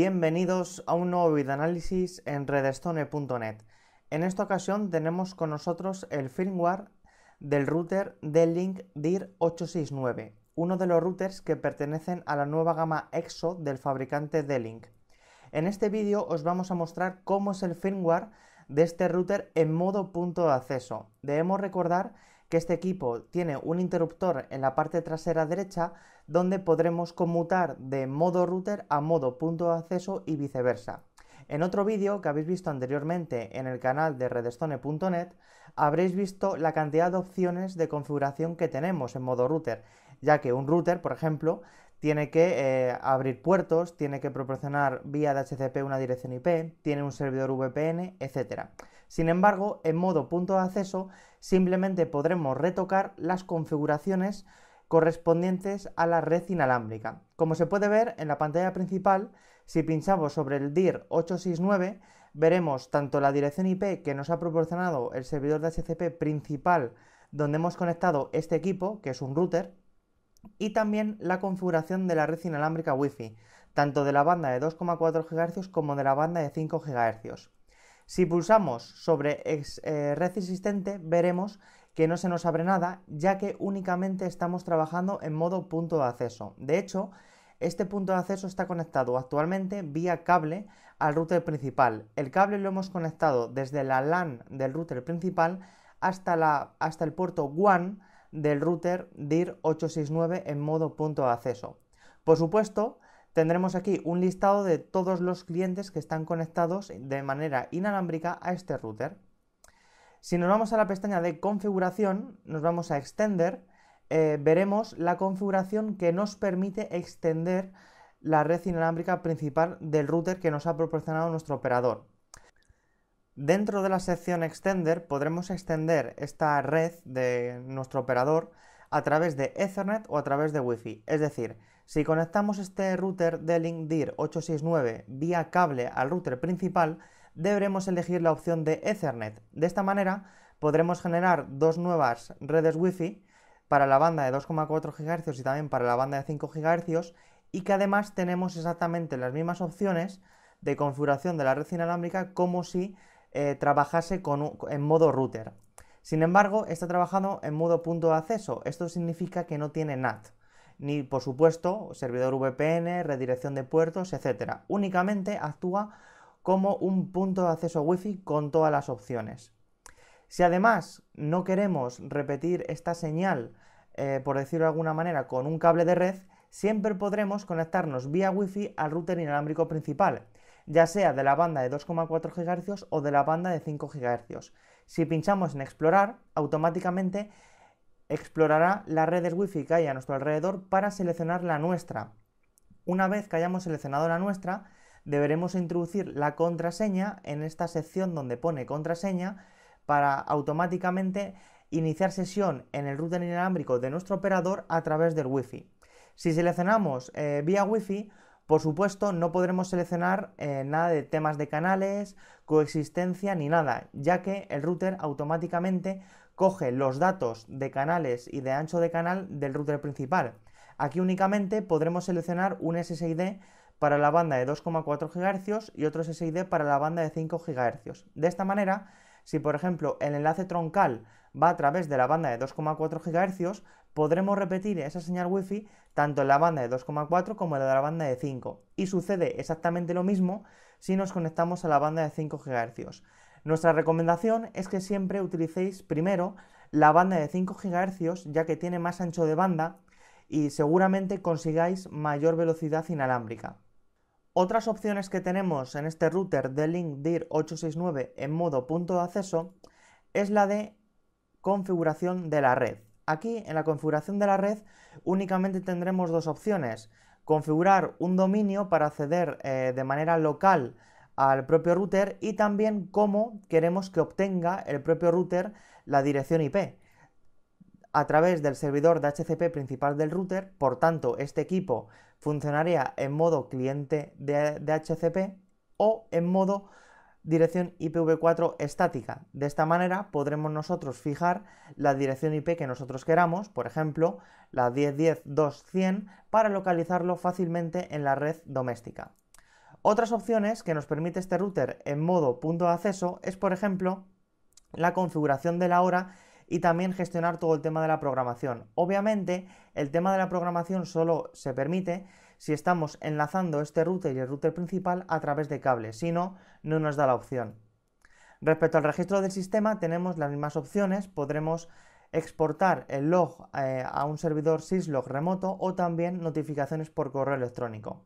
Bienvenidos a un nuevo video análisis en redstone.net. En esta ocasión tenemos con nosotros el firmware del router del Link DIR 869, uno de los routers que pertenecen a la nueva gama EXO del fabricante D-Link. En este vídeo os vamos a mostrar cómo es el firmware de este router en modo punto de acceso. Debemos recordar que este equipo tiene un interruptor en la parte trasera derecha donde podremos conmutar de modo router a modo punto de acceso y viceversa. En otro vídeo que habéis visto anteriormente en el canal de redestone.net habréis visto la cantidad de opciones de configuración que tenemos en modo router, ya que un router, por ejemplo, tiene que eh, abrir puertos, tiene que proporcionar vía de HCP una dirección IP, tiene un servidor VPN, etc. Sin embargo, en modo punto de acceso simplemente podremos retocar las configuraciones correspondientes a la red inalámbrica. Como se puede ver en la pantalla principal, si pinchamos sobre el DIR 869, veremos tanto la dirección IP que nos ha proporcionado el servidor de HCP principal donde hemos conectado este equipo, que es un router, y también la configuración de la red inalámbrica Wi-Fi, tanto de la banda de 2,4 GHz como de la banda de 5 GHz. Si pulsamos sobre eh, red existente, veremos que no se nos abre nada, ya que únicamente estamos trabajando en modo punto de acceso. De hecho, este punto de acceso está conectado actualmente vía cable al router principal. El cable lo hemos conectado desde la LAN del router principal hasta, la, hasta el puerto WAN del router DIR 869 en modo punto de acceso. Por supuesto, tendremos aquí un listado de todos los clientes que están conectados de manera inalámbrica a este router. Si nos vamos a la pestaña de configuración, nos vamos a extender, eh, veremos la configuración que nos permite extender la red inalámbrica principal del router que nos ha proporcionado nuestro operador. Dentro de la sección extender podremos extender esta red de nuestro operador a través de Ethernet o a través de Wi-Fi. Es decir, si conectamos este router de LinkDir 869 vía cable al router principal, deberemos elegir la opción de Ethernet. De esta manera podremos generar dos nuevas redes Wi-Fi para la banda de 2,4 GHz y también para la banda de 5 GHz y que además tenemos exactamente las mismas opciones de configuración de la red inalámbrica como si eh, trabajase con, en modo router. Sin embargo, está trabajando en modo punto de acceso. Esto significa que no tiene NAT, ni por supuesto servidor VPN, redirección de puertos, etc. Únicamente actúa como un punto de acceso Wi-Fi con todas las opciones. Si además no queremos repetir esta señal, eh, por decirlo de alguna manera, con un cable de red, siempre podremos conectarnos vía Wi-Fi al router inalámbrico principal, ya sea de la banda de 2,4 GHz o de la banda de 5 GHz. Si pinchamos en explorar, automáticamente explorará las redes Wi-Fi que hay a nuestro alrededor para seleccionar la nuestra. Una vez que hayamos seleccionado la nuestra, deberemos introducir la contraseña en esta sección donde pone contraseña para automáticamente iniciar sesión en el router inalámbrico de nuestro operador a través del Wi-Fi. Si seleccionamos eh, vía Wi-Fi, por supuesto, no podremos seleccionar eh, nada de temas de canales, coexistencia ni nada, ya que el router automáticamente coge los datos de canales y de ancho de canal del router principal. Aquí únicamente podremos seleccionar un SSID para la banda de 2,4 GHz y otro SSID para la banda de 5 GHz. De esta manera, si por ejemplo el enlace troncal va a través de la banda de 2,4 GHz, podremos repetir esa señal Wi-Fi tanto en la banda de 2,4 como en la, de la banda de 5. Y sucede exactamente lo mismo si nos conectamos a la banda de 5 GHz. Nuestra recomendación es que siempre utilicéis primero la banda de 5 GHz ya que tiene más ancho de banda y seguramente consigáis mayor velocidad inalámbrica. Otras opciones que tenemos en este router de Link DIR 869 en modo punto de acceso es la de configuración de la red. Aquí en la configuración de la red únicamente tendremos dos opciones. Configurar un dominio para acceder eh, de manera local al propio router y también cómo queremos que obtenga el propio router la dirección IP a través del servidor de HCP principal del router, por tanto este equipo funcionaría en modo cliente de HCP o en modo dirección IPv4 estática. De esta manera podremos nosotros fijar la dirección IP que nosotros queramos, por ejemplo, la 10.10.2.100, para localizarlo fácilmente en la red doméstica. Otras opciones que nos permite este router en modo punto de acceso es, por ejemplo, la configuración de la hora y también gestionar todo el tema de la programación. Obviamente, el tema de la programación solo se permite si estamos enlazando este router y el router principal a través de cables, si no, no nos da la opción. Respecto al registro del sistema tenemos las mismas opciones, podremos exportar el log eh, a un servidor syslog remoto o también notificaciones por correo electrónico.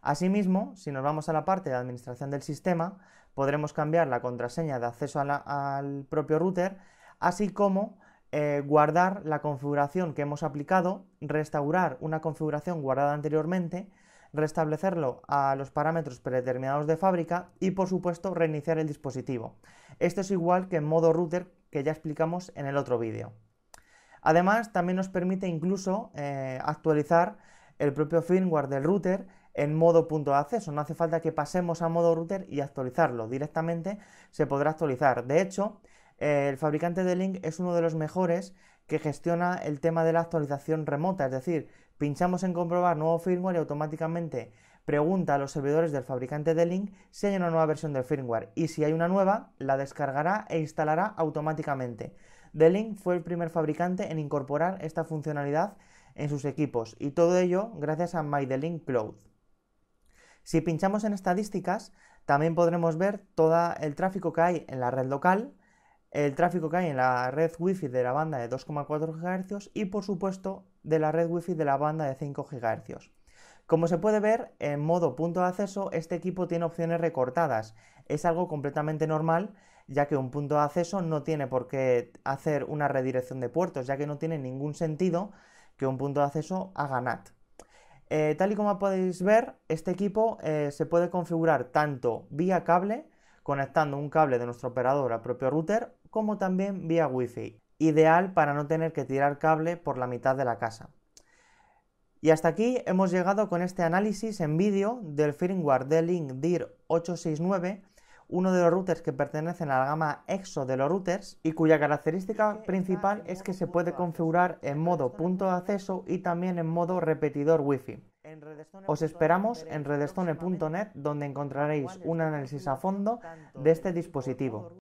Asimismo, si nos vamos a la parte de administración del sistema, podremos cambiar la contraseña de acceso al propio router, así como eh, guardar la configuración que hemos aplicado, restaurar una configuración guardada anteriormente, restablecerlo a los parámetros predeterminados de fábrica y por supuesto reiniciar el dispositivo. Esto es igual que en modo router que ya explicamos en el otro vídeo. Además también nos permite incluso eh, actualizar el propio firmware del router en modo punto de acceso. No hace falta que pasemos a modo router y actualizarlo. Directamente se podrá actualizar. De hecho, el fabricante de Link es uno de los mejores que gestiona el tema de la actualización remota, es decir, pinchamos en comprobar nuevo firmware y automáticamente pregunta a los servidores del fabricante de Link si hay una nueva versión del firmware y si hay una nueva, la descargará e instalará automáticamente. The Link fue el primer fabricante en incorporar esta funcionalidad en sus equipos y todo ello gracias a My Cloud. Si pinchamos en estadísticas, también podremos ver todo el tráfico que hay en la red local, el tráfico que hay en la red Wi-Fi de la banda de 2,4 GHz y por supuesto de la red Wi-Fi de la banda de 5 GHz. Como se puede ver, en modo punto de acceso este equipo tiene opciones recortadas. Es algo completamente normal ya que un punto de acceso no tiene por qué hacer una redirección de puertos, ya que no tiene ningún sentido que un punto de acceso haga NAT. Eh, tal y como podéis ver, este equipo eh, se puede configurar tanto vía cable conectando un cable de nuestro operador al propio router, como también vía Wi-Fi, ideal para no tener que tirar cable por la mitad de la casa. Y hasta aquí hemos llegado con este análisis en vídeo del firmware de Link DIR 869, uno de los routers que pertenecen a la gama EXO de los routers y cuya característica principal es que se puede configurar en modo punto de acceso y también en modo repetidor Wi-Fi. Os esperamos en redestone.net donde encontraréis un análisis a fondo de este dispositivo.